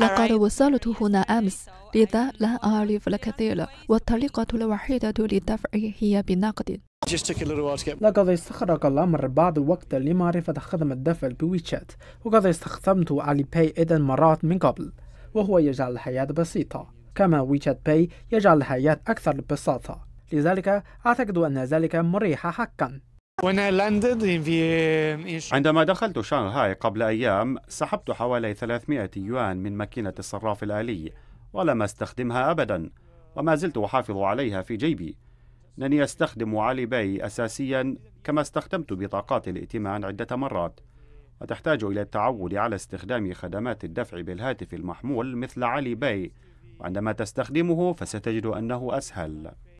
لقد وصلت هنا أمس لذا لا أعرف الكثير والطريقة الوحيدة للدفع هي بنقد لقد استغرق الأمر بعض الوقت لمعرفة خدمة الدفع بويتشات وقد استخدمت علي باي عدة مرات من قبل وهو يجعل الحياة بسيطة كما ويتشات باي يجعل الحياة أكثر بساطة لذلك أعتقد أن ذلك مريح حقا عندما دخلت شانغهاي قبل أيام سحبت حوالي 300 يوان من ماكينة الصراف الآلي ولم أستخدمها أبدا وما زلت أحافظ عليها في جيبي إنني أستخدم علي باي أساسيا كما استخدمت بطاقات الائتمان عدة مرات وتحتاج إلى التعود على استخدام خدمات الدفع بالهاتف المحمول مثل علي باي وعندما تستخدمه فستجد أنه أسهل